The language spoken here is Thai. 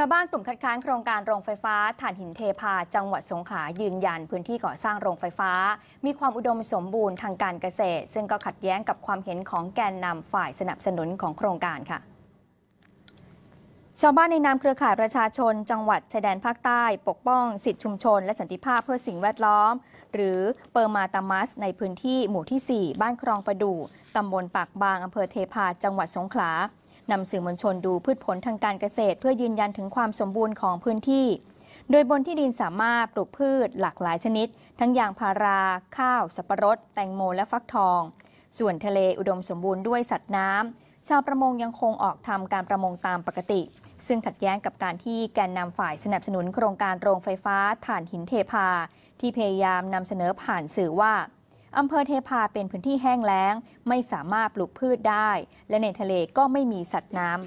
ชาวบ้านกลุ่มคัดค้านโครงการโรงไฟฟ้าถ่านหินเทพา จังหวัดสงขลายืนยันพื้นที่ก่อสร้างโรงไฟฟ้า มีความอุดมสมบูรณ์ทางการเกษตร ซึ่งก็ขัดแย้งกับความเห็นของแกนนำฝ่ายสนับสนุนของโครงการค่ะ ชาวบ้านในนามเครือข่ายประชาชนจังหวัดชายแดนภาคใต้ ปกป้องสิทธิชุมชนและสันติภาพเพื่อสิ่งแวดล้อม หรือเปอร์มาตามัสในพื้นที่หมู่ที่ 4 บ้านครองประดู่ตำบลปากบางอำเภอเทพา จังหวัดสงขลานำสื่อมวลชนดูพืชผลทางการเกษตรเพื่อยืนยันถึงความสมบูรณ์ของพื้นที่ โดยบนที่ดินสามารถปลูกพืชหลากหลายชนิด ทั้งยางพารา ข้าวสับปะรด แตงโมและฟักทอง ส่วนทะเลอุดมสมบูรณ์ด้วยสัตว์น้ำชาวประมงยังคงออกทำการประมงตามปกติ ซึ่งขัดแย้งกับการที่แกนนำฝ่ายสนับสนุนโครงการโรงไฟฟ้าถ่านหินเทพา ที่พยายามนำเสนอผ่านสื่อว่าอำเภอเทพาเป็นพื้นที่แห้งแล้งไม่สามารถปลูกพืชได้ และในทะเลก็ไม่มีสัตว์น้ำ